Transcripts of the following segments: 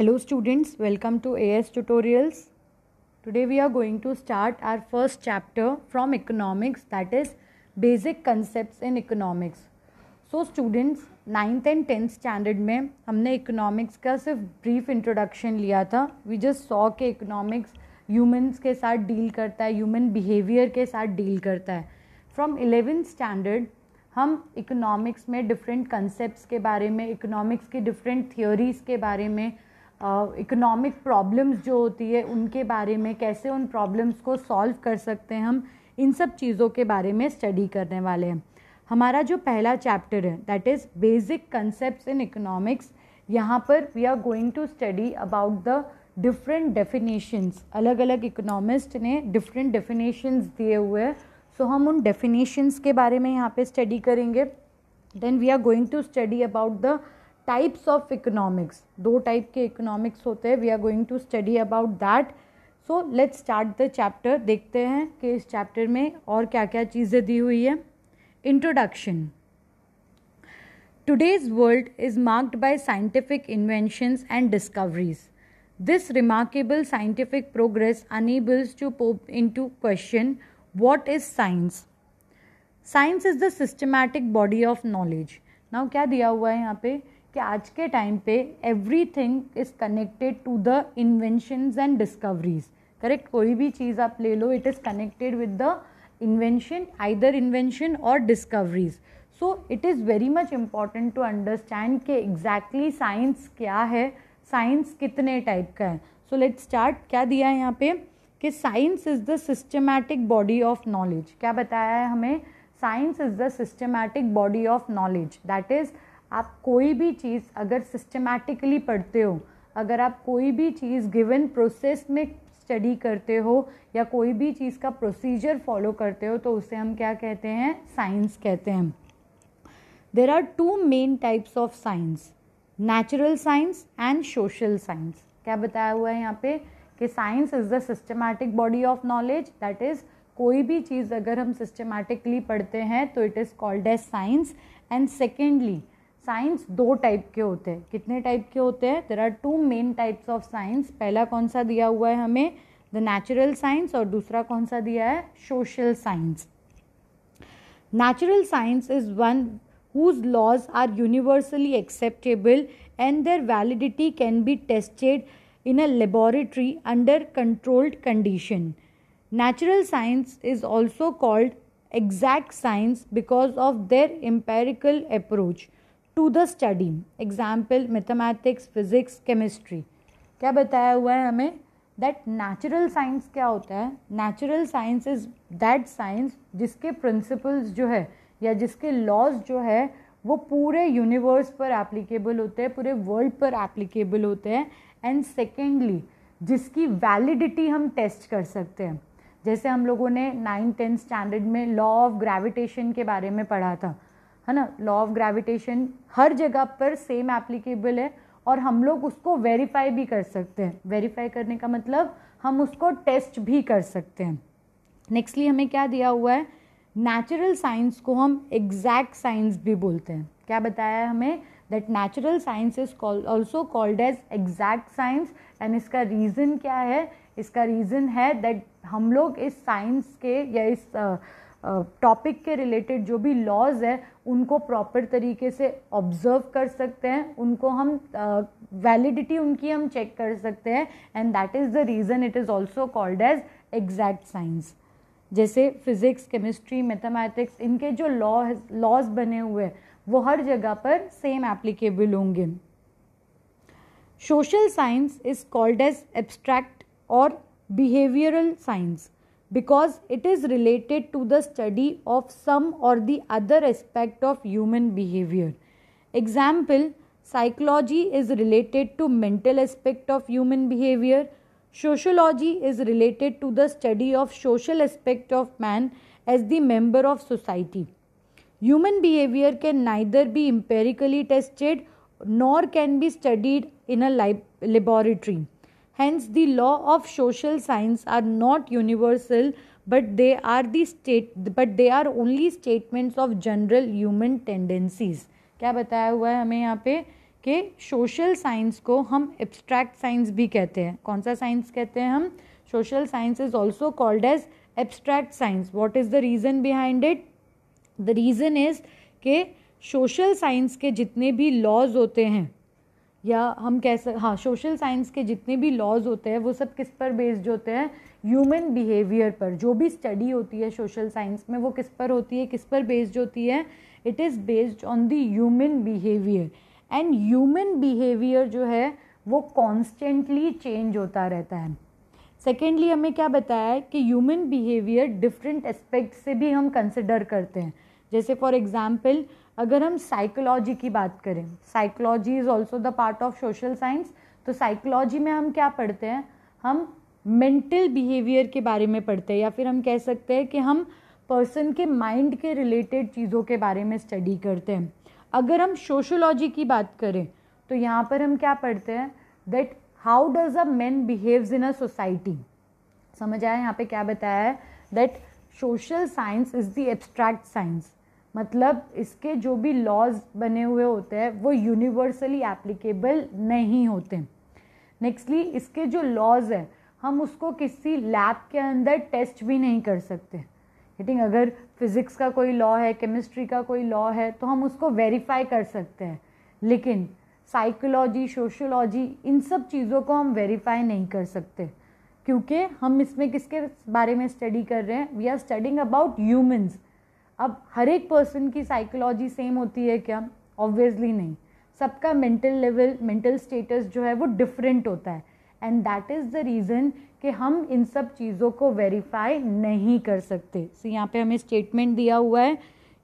Hello students welcome to A S tutorials today we are going to start our first chapter from economics that is basic concept in economics so students ninth and tenth standard में हमने economics का सिर्फ brief introduction लिया था we just saw के economics humans के साथ deal करता है ह्यूमन बिहेवियर के साथ डील करता है फ्रॉम इलेवेंथ स्टैंडर्ड हम इकोनॉमिक्स में डिफरेंट कंसेप्ट के बारे में इकोनॉमिक्स के डिफरेंट थियोरीज के बारे में इकोनॉमिक uh, प्रॉब्लम्स जो होती है उनके बारे में कैसे उन प्रॉब्लम्स को सॉल्व कर सकते हैं हम इन सब चीज़ों के बारे में स्टडी करने वाले हैं हमारा जो पहला चैप्टर है that is basic concept in economics यहाँ पर we are going to study about the different definitions अलग अलग इकोनॉमिस्ट ने डिफरेंट डेफिनेशंस दिए हुए हैं सो so, हम उन डेफिनेशंस के बारे में यहाँ पे स्टडी करेंगे then we are going to study about the types of economics दो टाइप के इकोनॉमिक्स होते हैं we are going to study about that so let's start the chapter देखते हैं कि इस चैप्टर में और क्या क्या चीज़ें दी हुई है introduction today's world is marked by scientific inventions and discoveries this remarkable scientific progress enables to pope in to question what is science science is the systematic body of knowledge now क्या दिया हुआ है यहाँ पे कि आज के time पे every thing is connected to the inventions and discoveries correct कोई भी चीज़ आप ले लो it is connected with the invention either invention और discoveries so it is very much important to understand कि एग्जैक्टली साइंस क्या है साइंस कितने टाइप का है सो लेट स्टार्ट क्या दिया है यहाँ पे कि science is the systematic body of knowledge क्या बताया है हमें science is the systematic body of knowledge that is आप कोई भी चीज़ अगर सिस्टमेटिकली पढ़ते हो अगर आप कोई भी चीज़ गिवन प्रोसेस में स्टडी करते हो या कोई भी चीज़ का प्रोसीजर फॉलो करते हो तो उसे हम क्या कहते हैं साइंस कहते हैं there are two main types of science natural science and social science क्या बताया हुआ है यहाँ पे कि science is the systematic body of knowledge that is कोई भी चीज़ अगर हम सिस्टमैटिकली पढ़ते हैं तो it is called as science and secondly science दो टाइप के होते हैं कितने टाइप के होते हैं there are two main types of science पहला कौन सा दिया हुआ है हमें द नेचुरल साइंस और दूसरा कौन सा दिया है social science natural science is one whose laws are universally acceptable and their validity can be tested in a laboratory under controlled condition natural science is also called exact science because of their empirical approach to the study example mathematics physics chemistry क्या बताया हुआ है हमें that natural science क्या होता है natural science is that science जिसके principles जो है या जिसके लॉज जो है वो पूरे यूनिवर्स पर एप्लीकेबल होते हैं पूरे वर्ल्ड पर एप्लीकेबल होते हैं एंड सेकेंडली जिसकी वैलिडिटी हम टेस्ट कर सकते हैं जैसे हम लोगों ने नाइन्थ टेंथ स्टैंडर्ड में लॉ ऑफ ग्रेविटेशन के बारे में पढ़ा था है ना लॉ ऑफ ग्रेविटेशन हर जगह पर सेम एप्लीकेबल है और हम लोग उसको वेरीफाई भी कर सकते हैं वेरीफाई करने का मतलब हम उसको टेस्ट भी कर सकते हैं नेक्स्टली हमें क्या दिया हुआ है नेचुरल साइंस को हम एग्जैक्ट साइंस भी बोलते हैं क्या बताया है हमें that natural science is also called as exact science and इसका रीज़न क्या है इसका रीज़न है दैट हम लोग इस साइंस के या इस uh, टॉपिक के रिलेटेड जो भी लॉज है उनको प्रॉपर तरीके से ऑब्जर्व कर सकते हैं उनको हम वैलिडिटी uh, उनकी हम चेक कर सकते हैं and that is the reason it is also called as exact science जैसे फिज़िक्स केमिस्ट्री मैथमेटिक्स इनके जो लॉ लॉज बने हुए हैं वो हर जगह पर सेम एप्लीकेबल होंगे social science is called as abstract और behavioural science because it is related to the study of some or the other aspect of human behavior. Example Psychology is related to mental aspect of human behavior. Sociology is related to the study of social aspect of man as the member of society. Human behavior can neither be empirically tested nor can be studied in a laboratory. Hence, the law of social science are not universal but they are the state but they are only statements of general human tendencies क्या बताया हुआ है हमें यहाँ पे कि social science को हम एब्स्ट्रैक्ट साइंस भी कहते हैं कौन सा साइंस कहते हैं हम social science is also called as abstract science what is the reason behind it the reason is के सोशल साइंस के जितने भी लॉज होते हैं या हम कह सक हाँ सोशल साइंस के जितने भी लॉज होते हैं वो सब किस पर बेस्ड होते हैं ह्यूमन बिहेवियर पर जो भी स्टडी होती है सोशल साइंस में वो किस पर होती है किस पर बेस्ड होती है it is based on the human behaviour and human behaviour जो है वो कॉन्स्टेंटली चेंज होता रहता है सेकेंडली हमें क्या बताया है कि ह्यूमन बिहेवियर डिफरेंट एस्पेक्ट से भी हम कंसिडर करते हैं जैसे फॉर एग्ज़ाम्पल अगर हम साइकोलॉजी की बात करें psychology is also the part of social science तो साइकोलॉजी में हम क्या पढ़ते हैं हम मेंटल बिहेवियर के बारे में पढ़ते हैं या फिर हम कह सकते हैं कि हम पर्सन के माइंड के रिलेटेड चीज़ों के बारे में स्टडी करते हैं अगर हम सोशोलॉजी की बात करें तो यहाँ पर हम क्या पढ़ते हैं that how does a man behaves in a society समझ आया यहाँ पे क्या बताया है that social science is the abstract science मतलब इसके जो भी लॉज बने हुए होते हैं वो यूनिवर्सली एप्लीकेबल नहीं होते नेक्स्टली इसके जो लॉज हैं हम उसको किसी लैब के अंदर टेस्ट भी नहीं कर सकते थिंक अगर फिज़िक्स का कोई लॉ है केमिस्ट्री का कोई लॉ है तो हम उसको वेरीफाई कर सकते हैं लेकिन साइकोलॉजी सोशोलॉजी इन सब चीज़ों को हम वेरीफाई नहीं कर सकते क्योंकि हम इसमें किसके बारे में स्टडी कर रहे हैं we are studying about humans अब हर एक पर्सन की साइकोलॉजी सेम होती है क्या ऑब्वियसली नहीं सबका मेंटल लेवल मेंटल स्टेटस जो है वो डिफरेंट होता है and that is the reason कि हम इन सब चीज़ों को वेरीफाई नहीं कर सकते सो so, यहाँ पे हमें स्टेटमेंट दिया हुआ है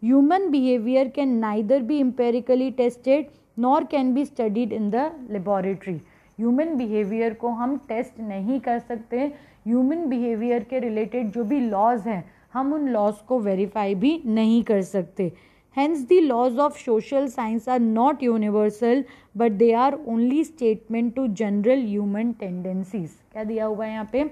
human behaviour can neither be empirically tested nor can be studied in the laboratory human behaviour को हम टेस्ट नहीं कर सकते ह्यूमन बिहेवियर के रिलेटेड जो भी लॉज हैं हम उन लॉज को वेरीफाई भी नहीं कर सकते हैंस the laws of social science are not universal but they are only statement to general human tendencies क्या दिया हुआ है यहाँ पे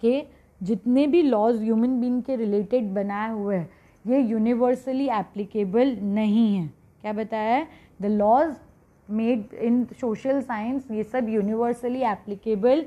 कि जितने भी लॉज ह्यूमन बींग के रिलेटेड बनाए हुए हैं ये यूनिवर्सली एप्लीकेबल नहीं है क्या बताया है the laws made in social science ये सब यूनिवर्सली एप्लीकेबल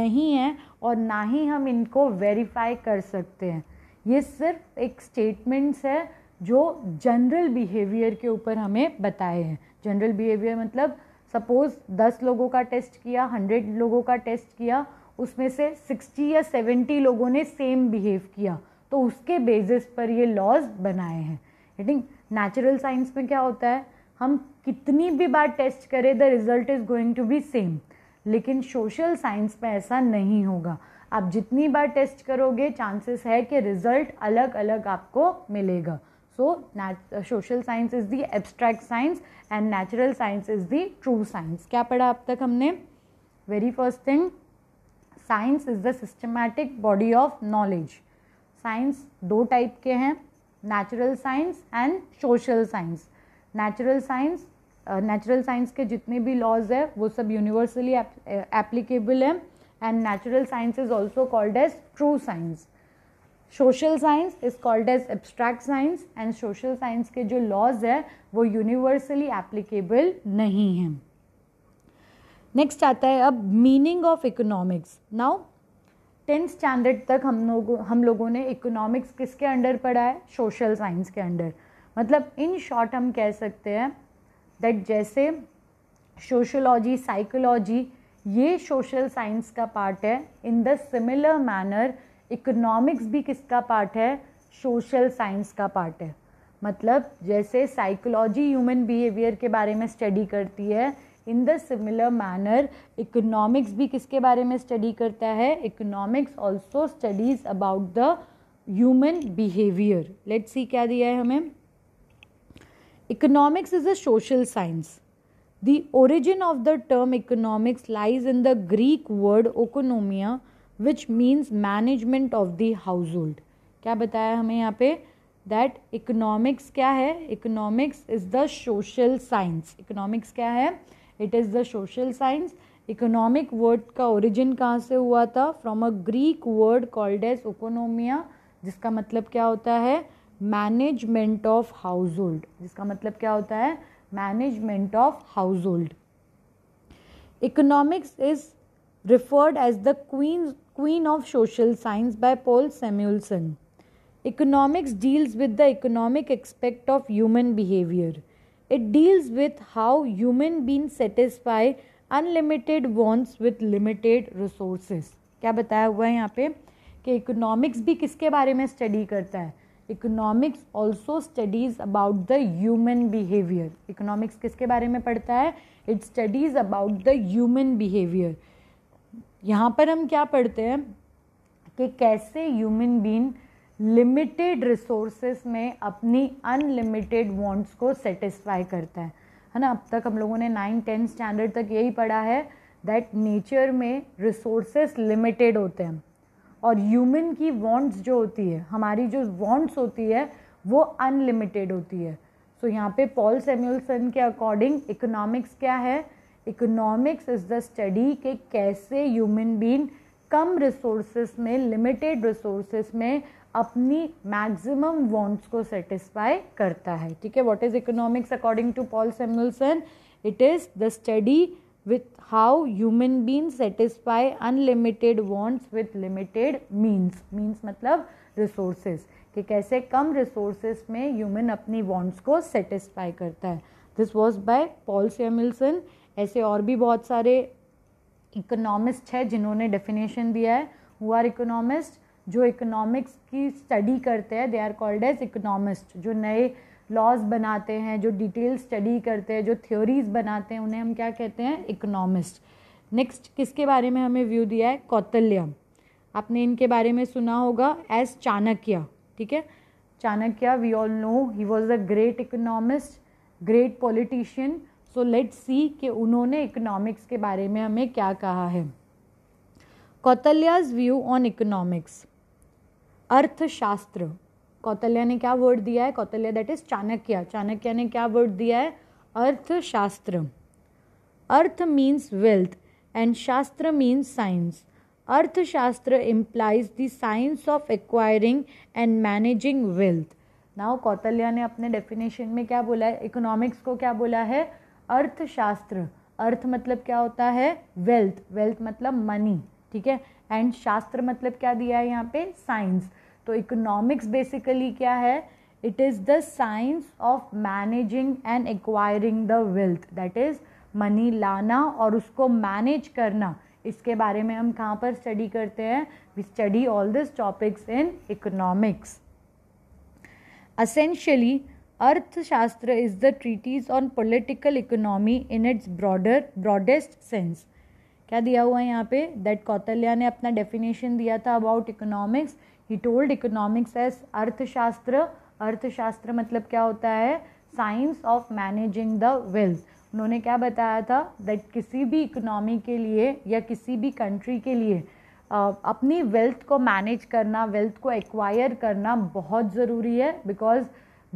नहीं है और ना ही हम इनको वेरीफाई कर सकते हैं ये सिर्फ एक स्टेटमेंट्स है जो जनरल बिहेवियर के ऊपर हमें बताए हैं जनरल बिहेवियर मतलब सपोज़ दस लोगों का टेस्ट किया हंड्रेड लोगों का टेस्ट किया उसमें से सिक्सटी या सेवेंटी लोगों ने सेम बिहेव किया तो उसके बेसिस पर ये लॉज बनाए हैं ठीक नेचुरल साइंस में क्या होता है हम कितनी भी बार टेस्ट करें the result is going to be same लेकिन सोशल साइंस में ऐसा नहीं होगा आप जितनी बार टेस्ट करोगे चांसेस है कि रिजल्ट अलग अलग आपको मिलेगा so social science is the abstract science and natural science is the true science क्या पढ़ा अब तक हमने very first thing science is the systematic body of knowledge science दो टाइप के हैं natural science and social science natural science natural science के जितने भी लॉज है वो सब यूनिवर्सली एप्लीकेबल हैं and natural science is also called as true science social science is called as abstract science and social science के जो laws है वो यूनिवर्सली एप्लीकेबल नहीं हैं नेक्स्ट आता है अब meaning of economics now tenth standard तक हम लोगों हम लोगों ने इकोनॉमिक्स किसके अंडर पढ़ा है सोशल साइंस के अंडर मतलब इन शॉर्ट हम कह सकते हैं दैट जैसे सोशोलॉजी साइकोलॉजी ये सोशल साइंस का पार्ट है in the similar manner economics भी किसका पार्ट है सोशल साइंस का पार्ट है मतलब जैसे साइकोलॉजी ह्यूमन बिहेवियर के बारे में स्टडी करती है in the similar manner economics भी किसके बारे में स्टडी करता है economics also studies about the human behaviour let's see क्या दिया है हमें economics is a social science the origin of the term economics lies in the Greek word oikonomia which means management of the household क्या बताया हमें यहाँ पे that economics क्या है economics is the social science economics क्या है it is the social science economic word का ओरिजिन कहाँ से हुआ था from a Greek word called as oikonomia जिसका मतलब क्या होता है मैनेजमेंट ऑफ हाउस होल्ड जिसका मतलब क्या होता है management of household economics is referred as the queen queen of social science by Paul Samuelson economics deals with the economic aspect of human behaviour it deals with how human being satisfy unlimited wants with limited resources क्या बताया हुआ है यहाँ पे कि economics भी किसके बारे में स्टडी करता है economics also studies about the human behaviour economics किसके बारे में पढ़ता है it studies about the human behaviour यहाँ पर हम क्या पढ़ते हैं कि कैसे ह्यूमन बीन लिमिटेड रिसोर्सेस में अपनी अनलिमिटेड वांट्स को सेटिस्फाई करता है है ना अब तक हम लोगों ने नाइन टेंथ स्टैंडर्ड तक यही पढ़ा है दैट नेचर में रिसोर्सेस लिमिटेड होते हैं और ह्यूमन की वॉन्ट्स जो होती है हमारी जो वॉन्ट्स होती है वो अनलिमिटेड होती है सो so, यहाँ पे पॉल सेम्यूलसन के अकॉर्डिंग इकोनॉमिक्स क्या है इकोनॉमिक्स इज़ द स्टडी के कैसे ह्यूमन बीन कम रिसोर्सेस में लिमिटेड रिसोर्सेस में अपनी मैक्सिमम वॉन्ट्स को सेटिस्फाई करता है ठीक है what is economics according to Paul Samuelson it is the study with how human beings satisfy unlimited wants with limited means means मतलब resources कि कैसे कम resources में human अपनी wants को satisfy करता है this was by Paul Samuelson ऐसे और भी बहुत सारे इकोनॉमिस्ट है जिन्होंने डेफिनेशन दिया है हु आर इकोनॉमिस्ट जो इकोनॉमिक्स की स्टडी करते हैं they are called as economist जो नए लॉज बनाते हैं जो डिटेल स्टडी करते हैं जो थ्योरीज बनाते हैं उन्हें हम क्या कहते हैं इकोनॉमिस्ट नेक्स्ट किसके बारे में हमें व्यू दिया है कौतल्य आपने इनके बारे में सुना होगा एज चाणक्य ठीक है Chanakya we all know he was a great economist great politician so let see कि उन्होंने इकोनॉमिक्स के बारे में हमें क्या कहा है कौतल्याज व्यू ऑन इकोनॉमिक्स अर्थशास्त्र कौतल्या ने क्या वर्ड दिया है कौतल्या दैट इज चाणक्य चाणक्य ने क्या वर्ड दिया है Arthashastra artha means wealth and shastra means science Arthashastra implies the science of acquiring and managing wealth now Kautilya ने अपने डेफिनेशन में क्या बोला है इकोनॉमिक्स को क्या बोला है अर्थशास्त्र अर्थ मतलब क्या होता है वेल्थ वेल्थ मतलब मनी ठीक है एंड शास्त्र मतलब क्या दिया है यहाँ पे साइंस तो इकोनॉमिक्स बेसिकली क्या है it is the science of managing and acquiring the wealth that is money लाना और उसको मैनेज करना इसके बारे में हम कहाँ पर स्टडी करते हैं we study all this topics in economics essentially Arthashastra is the treatise on political economy in its broader broadest sense क्या दिया हुआ है यहाँ पे दैट कौतल्या ने अपना डेफिनेशन दिया था about economics he told economics as Arthashastra Arthashastra मतलब क्या होता है science of managing the wealth उन्होंने क्या बताया था दैट किसी भी इकोनॉमी के लिए या किसी भी कंट्री के लिए अपनी वेल्थ को मैनेज करना वेल्थ को एक्वायर करना बहुत ज़रूरी है बिकॉज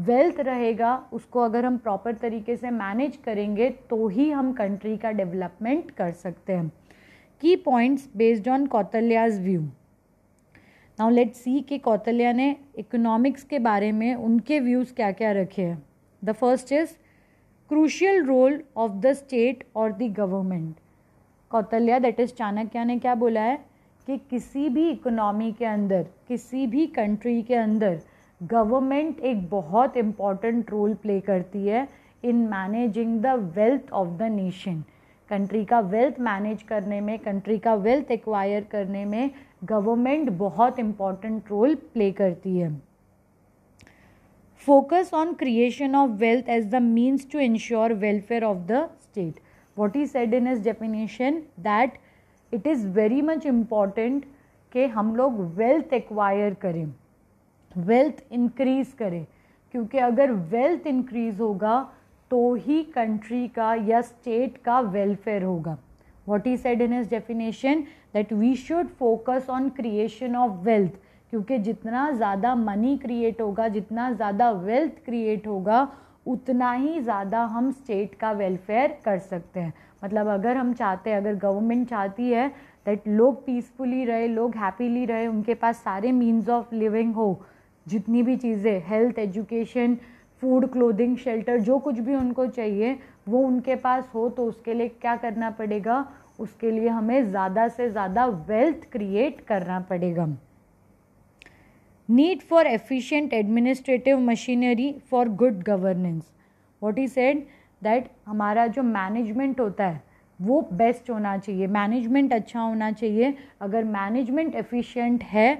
वेल्थ रहेगा उसको अगर हम प्रॉपर तरीके से मैनेज करेंगे तो ही हम कंट्री का डेवलपमेंट कर सकते हैं की points based on Kautilya's view now let see के कौतल्या ने इकोनॉमिक्स के बारे में उनके व्यूज़ क्या क्या रखे हैं the first is crucial role of the state और the government Kautilya that is Chanakya ने क्या बोला है कि किसी भी इकोनॉमी के अंदर किसी भी कंट्री के अंदर गवर्नमेंट एक बहुत इम्पॉर्टेंट रोल प्ले करती है in managing the wealth of the nation country का वेल्थ मैनेज करने में कंट्री का वेल्थ एक्वायर करने में गवर्नमेंट बहुत इम्पॉर्टेंट रोल प्ले करती है focus on creation of wealth as the means to ensure welfare of the state what is said in is definition that it is very much important कि हम लोग wealth acquire करें wealth increase करें क्योंकि अगर wealth increase होगा तो ही country का या स्टेट का वेलफेयर होगा what is said in is definition that we should focus on creation of wealth क्योंकि जितना ज़्यादा मनी क्रिएट होगा जितना ज़्यादा वेल्थ क्रिएट होगा उतना ही ज़्यादा हम स्टेट का वेलफेयर कर सकते हैं मतलब अगर हम चाहते हैं अगर गवर्नमेंट चाहती है दैट लोग पीसफुली रहे लोग हैप्पीली रहे उनके पास सारे मीन्स ऑफ लिविंग हो जितनी भी चीज़ें health education food clothing shelter जो कुछ भी उनको चाहिए वो उनके पास हो तो उसके लिए क्या करना पड़ेगा उसके लिए हमें ज़्यादा से ज़्यादा वेल्थ क्रिएट करना पड़ेगा need for efficient administrative machinery for good governance what is said that हमारा जो मैनेजमेंट होता है वो बेस्ट होना चाहिए मैनेजमेंट अच्छा होना चाहिए अगर मैनेजमेंट एफिशिएंट है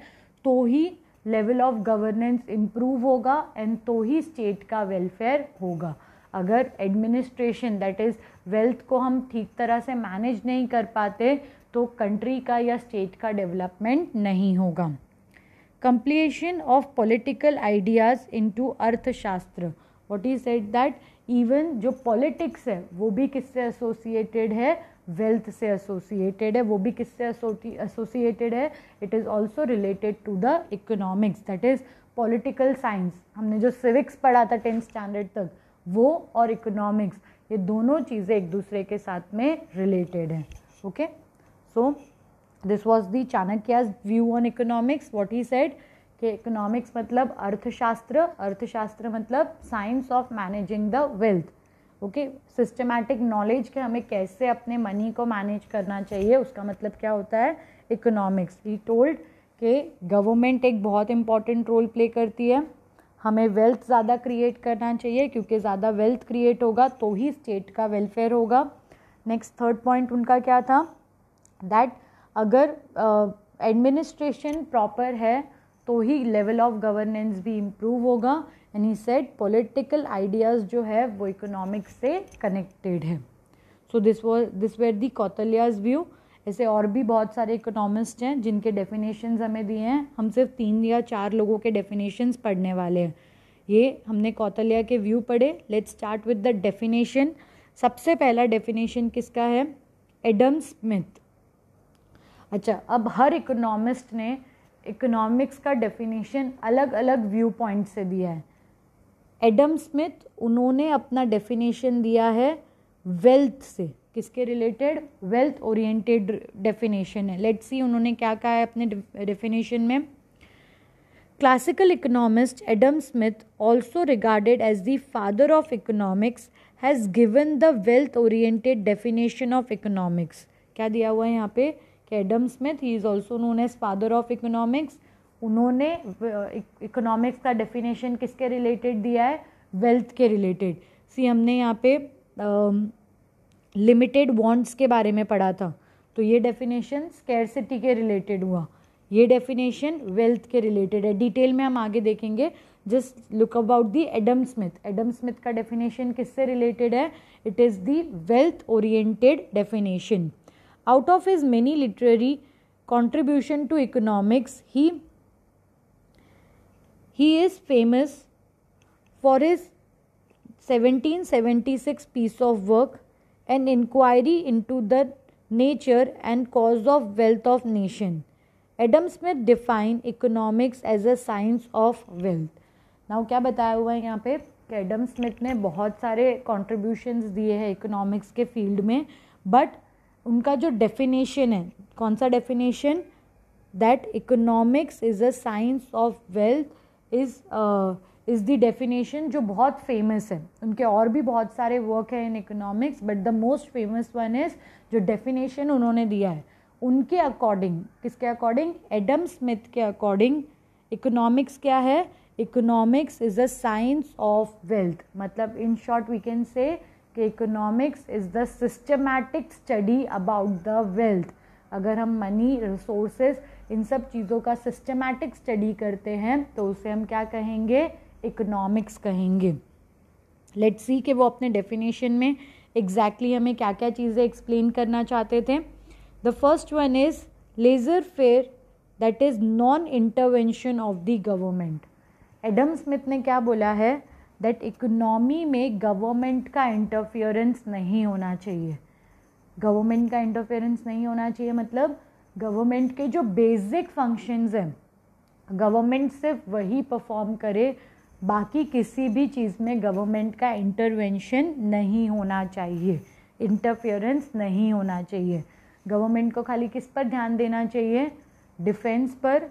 तो ही लेवल ऑफ गवर्नेंस इम्प्रूव होगा एंड तो ही स्टेट का वेलफेयर होगा अगर एडमिनिस्ट्रेशन दैट इज़ वेल्थ को हम ठीक तरह से मैनेज नहीं कर पाते तो कंट्री का या स्टेट का डेवलपमेंट नहीं होगा completion of political ideas into Arthashastra what is said that even जो पॉलिटिक्स है वो भी किससे एसोसिएटेड है वेल्थ से एसोसिएटेड है वो भी किससे एसोसिएटेड है it is also related to the economics that is political science हमने जो सिविक्स पढ़ा था टेंथ स्टैंडर्ड तक वो और इकोनॉमिक्स ये दोनों चीज़ें एक दूसरे के साथ में रिलेटेड हैं okay so this was the Chanakya's view on economics what he said कि इकोनॉमिक्स मतलब अर्थशास्त्र अर्थशास्त्र मतलब science of managing the wealth okay systematic knowledge के हमें कैसे अपने मनी को मैनेज करना चाहिए उसका मतलब क्या होता है इकोनॉमिक्स ही टोल्ड के गवर्नमेंट एक बहुत इंपॉर्टेंट रोल प्ले करती है हमें वेल्थ ज़्यादा क्रिएट करना चाहिए क्योंकि ज़्यादा वेल्थ क्रिएट होगा तो ही स्टेट का वेलफेयर होगा नेक्स्ट थर्ड पॉइंट उनका क्या था दैट अगर एडमिनिस्ट्रेशन uh, प्रॉपर है तो ही लेवल ऑफ गवर्नेंस भी इम्प्रूव होगा and he said political ideas जो है वो इकोनॉमिक्स से कनेक्टेड है so this was this were the Kautilya's view ऐसे और भी बहुत सारे इकोनॉमिस्ट हैं जिनके डेफिनेशन हमें दिए हैं हम सिर्फ तीन या चार लोगों के डेफिनेशंस पढ़ने वाले हैं ये हमने कौतल्या के व्यू पढ़े let's start with the definition सबसे पहला डेफिनेशन किसका है एडम स्मिथ अच्छा अब हर इकोनॉमिस्ट ने इकोनॉमिक्स का डेफिनेशन अलग अलग व्यू पॉइंट से दिया है एडम स्मिथ उन्होंने अपना डेफिनेशन दिया है वेल्थ से किसके रिलेटेड वेल्थ ओरिएंटेड डेफिनेशन है लेट्स सी उन्होंने क्या कहा है अपने डेफिनेशन में classical economist Adam Smith also regarded as the father of economics has given the wealth oriented definition of economics क्या दिया हुआ है यहाँ पे कि Adam Smith he is also known as father of economics उन्होंने इकोनॉमिक्स uh, का definition किसके रिलेटेड दिया है वेल्थ के रिलेटेड सी हमने यहाँ पे uh, लिमिटेड वांट्स के बारे में पढ़ा था तो ये डेफिनेशन स्केरसिटी के रिलेटेड हुआ ये डेफिनेशन वेल्थ के रिलेटेड है डिटेल में हम आगे देखेंगे just look about the Adam Smith Adam Smith का डेफिनेशन किससे रिलेटेड है it is the wealth oriented definition out of his many literary contribution to economics he he is famous for seventy 1776 piece of work inquiry into the nature and cause of wealth of nation Adam Smith define economics as a science of wealth now क्या बताया हुआ है यहाँ पे कि Adam Smith ने बहुत सारे कॉन्ट्रीब्यूशंस दिए हैं इकोनॉमिक्स के फील्ड में बट उनका जो डेफिनेशन है कौन सा definition that economics is a science of wealth is is the definition जो बहुत फेमस है उनके और भी बहुत सारे वर्क हैं in economics but the most famous one is जो डेफिनेशन उन्होंने दिया है उनके अकॉर्डिंग किसके अकॉर्डिंग एडम स्मिथ के अकॉर्डिंग इकोनॉमिक्स क्या है economics is the science of wealth मतलब in short we can say कि economics is the systematic study about the wealth अगर हम मनी रिसोर्सेज इन सब चीज़ों का सिस्टमैटिक स्टडी करते हैं तो उसे हम क्या कहेंगे इकोनॉमिक्स कहेंगे लेट्स सी कि वो अपने डेफिनेशन में एग्जैक्टली exactly हमें क्या क्या चीज़ें एक्सप्लेन करना चाहते थे the first one is laissez faire that is non intervention of the government Adam Smith ने क्या बोला है दैट इकोनॉमी में गवर्नमेंट का इंटरफेरेंस नहीं होना चाहिए गवर्नमेंट का इंटरफेरेंस नहीं होना चाहिए मतलब गवर्नमेंट के जो बेसिक फंक्शंस हैं गवर्नमेंट सिर्फ वही परफॉर्म करे बाकी किसी भी चीज़ में गवर्नमेंट का इंटरवेंशन नहीं होना चाहिए इंटरफेरेंस नहीं होना चाहिए गवर्नमेंट को खाली किस पर ध्यान देना चाहिए डिफेंस पर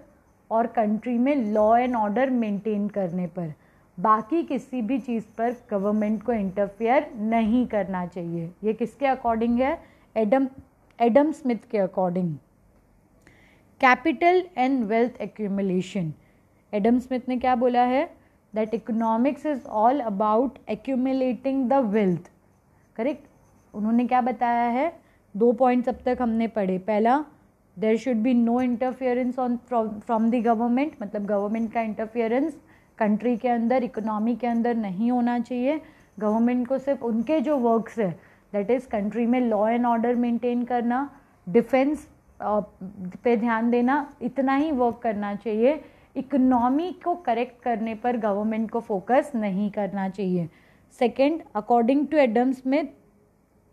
और कंट्री में लॉ एंड ऑर्डर मेंटेन करने पर बाकी किसी भी चीज़ पर गवर्नमेंट को इंटरफेयर नहीं करना चाहिए ये किसके अकॉर्डिंग है एडम एडम स्मिथ के according capital and wealth accumulation Adam Smith ने क्या बोला है that economics is all about accumulating the wealth correct उन्होंने क्या बताया है दो पॉइंट्स अब तक हमने पढ़े पहला there should be no interference on from the government मतलब गवर्नमेंट का इंटरफियरेंस कंट्री के अंदर इकोनॉमी के अंदर नहीं होना चाहिए गवर्नमेंट को सिर्फ उनके जो वर्क्स है दैट इज़ कंट्री में लॉ एंड ऑर्डर मेंटेन करना डिफेंस uh, पे ध्यान देना इतना ही वर्क करना चाहिए इकोनॉमी को करेक्ट करने पर गवर्नमेंट को फोकस नहीं करना चाहिए second according to Adam Smith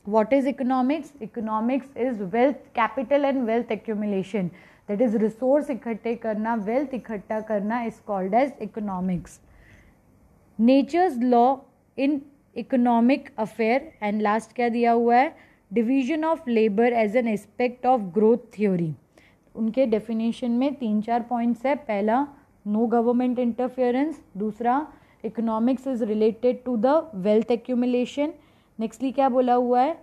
what is economics economics is wealth capital and wealth accumulation that is resource इकट्ठे करना वेल्थ इकट्ठा करना is called as economics nature's law in economic affair and last क्या दिया हुआ है division of labour as an aspect of growth theory उनके definition में तीन चार पॉइंट्स है पहला नो गवर्नमेंट इंटरफेरेंस दूसरा economics is related to the wealth accumulation nextly क्या बोला हुआ है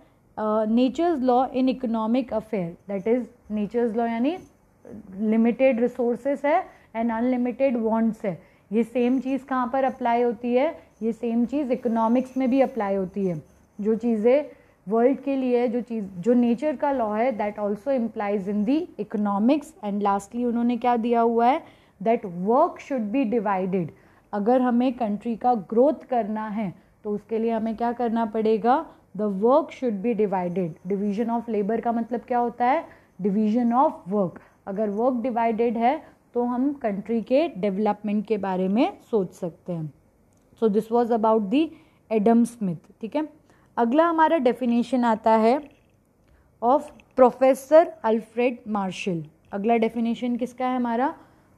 nature's law in economic affair that is nature's law यानी लिमिटेड रिसोर्सेस है एंड अनलिमिटेड वॉन्ट्स है ये सेम चीज़ कहाँ पर अप्लाई होती है ये सेम चीज़ इकोनॉमिक्स में भी अप्लाई होती है जो चीज़ें वर्ल्ड के लिए जो चीज़ जो नेचर का लॉ है that also implies in the economics and lastly उन्होंने क्या दिया हुआ है that work should be divided अगर हमें कंट्री का ग्रोथ करना है तो उसके लिए हमें क्या करना पड़ेगा the work should be divided division of labour का मतलब क्या होता है डिवीजन ऑफ वर्क अगर वर्क डिवाइडेड है तो हम कंट्री के डेवलपमेंट के बारे में सोच सकते हैं so this was about the Adam Smith ठीक है अगला हमारा डेफिनेशन आता है ऑफ प्रोफेसर अल्फ्रेड मार्शल अगला डेफिनेशन किसका है हमारा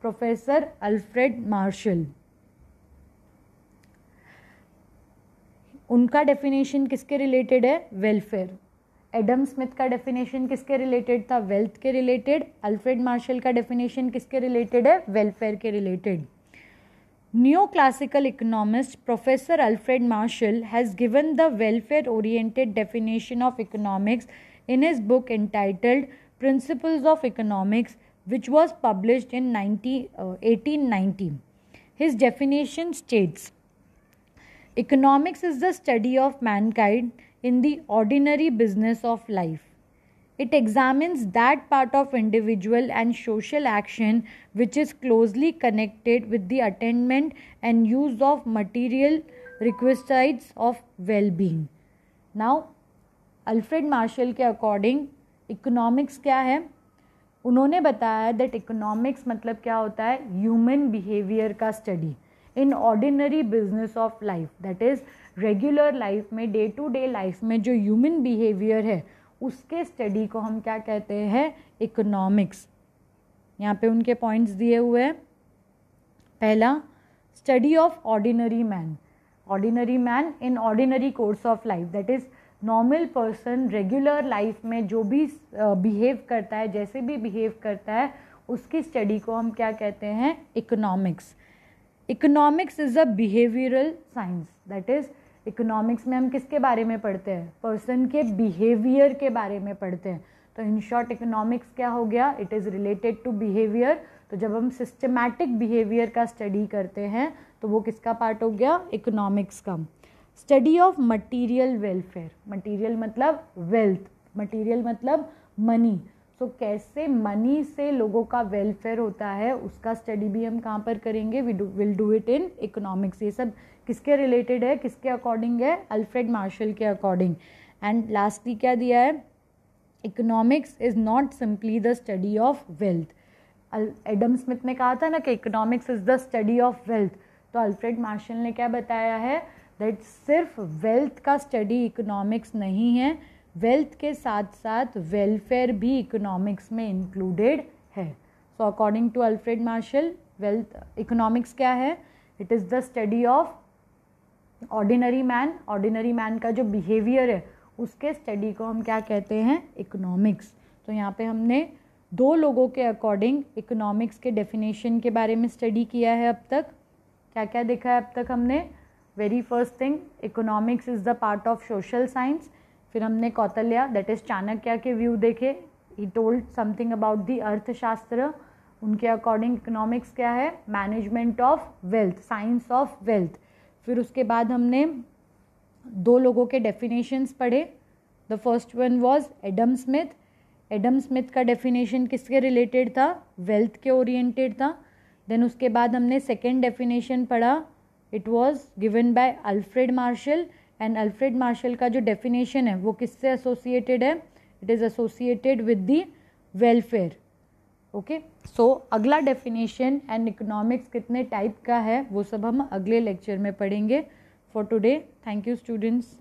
प्रोफेसर अल्फ्रेड मार्शल उनका डेफिनेशन किसके रिलेटेड है वेलफेयर एडम स्मिथ का डेफिनेशन किसके रिलेटेड था वेल्थ के रिलेटेड अल्फ्रेड मार्शल का डेफिनेशन किसके रिलेटेड है वेलफेयर के related Neoclassical economist Professor Alfred Marshall has given the welfare oriented definition of economics in his book entitled Principles of Economics, which was published in 19, 1890. Uh, his definition states Economics is the study of mankind in the ordinary business of life it examines that part of individual and social action which is closely connected with the attainment and use of material requisites of well-being now Alfred Marshall के according economics क्या है उन्होंने बताया economics that economics मतलब क्या होता है human behaviour का study in ordinary business of life that is regular life में डे टू डे लाइफ में जो ह्यूमन बिहेवियर है उसके स्टडी को हम क्या कहते हैं इकोनॉमिक्स यहाँ पे उनके पॉइंट्स दिए हुए हैं पहला study of ordinary man ordinary man in ordinary course of life that is normal person regular life में जो भी बिहेव करता है जैसे भी बिहेव करता है उसकी स्टडी को हम क्या कहते हैं economics economics is a behavioural science that is economics में हम किसके बारे में पढ़ते हैं पर्सन के बिहेवियर के बारे में पढ़ते हैं तो इन शॉर्ट इकोनॉमिक्स क्या हो गया it is related to behaviour तो जब हम सिस्टमैटिक बिहेवियर का स्टडी करते हैं तो वो किसका पार्ट हो गया इकोनॉमिक्स का study of material welfare material मतलब वेल्थ मटीरियल मतलब मनी सो so, कैसे मनी से लोगों का वेलफेयर होता है उसका स्टडी भी हम कहाँ पर करेंगे we do will do it in economics ये सब किसके रिलेटेड है किसके अकॉर्डिंग है अल्फ्रेड मार्शल के अकॉर्डिंग एंड लास्टली क्या दिया है economics is not simply the study of wealth Adam Smith ने कहा था ना कि economics is the study of wealth तो अल्फ्रेड मार्शल ने क्या बताया है दैट सिर्फ वेल्थ का स्टडी इकोनॉमिक्स नहीं है वेल्थ के साथ साथ वेलफेयर भी इकोनॉमिक्स में इंक्लूडेड है so according to Alfred Marshall wealth economics क्या है it is the study of ordinary man ordinary man का जो बिहेवियर है उसके स्टडी को हम क्या कहते हैं इकोनॉमिक्स तो यहाँ पे हमने दो लोगों के अकॉर्डिंग इकोनॉमिक्स के डेफिनेशन के बारे में स्टडी किया है अब तक क्या क्या देखा है अब तक हमने very first thing economics is the part of social science फिर हमने कौतल्या दैट इज़ चाणक्य के व्यू देखे he told something about the Arthashastra उनके अकॉर्डिंग इकोनॉमिक्स क्या है management of wealth science of wealth फिर उसके बाद हमने दो लोगों के डेफिनेशंस पढ़े the first one was Adam Smith Adam Smith का डेफिनेशन किसके रिलेटेड था वेल्थ के ओरिएंटेड था देन उसके बाद हमने सेकेंड डेफिनेशन पढ़ा it was given by Alfred Marshall and Alfred Marshall का जो डेफिनेशन है वो किससे एसोसिएटेड है it is associated with the welfare okay so अगला डेफिनेशन एंड इकोनॉमिक्स कितने टाइप का है वो सब हम अगले लेक्चर में पढ़ेंगे for today thank you students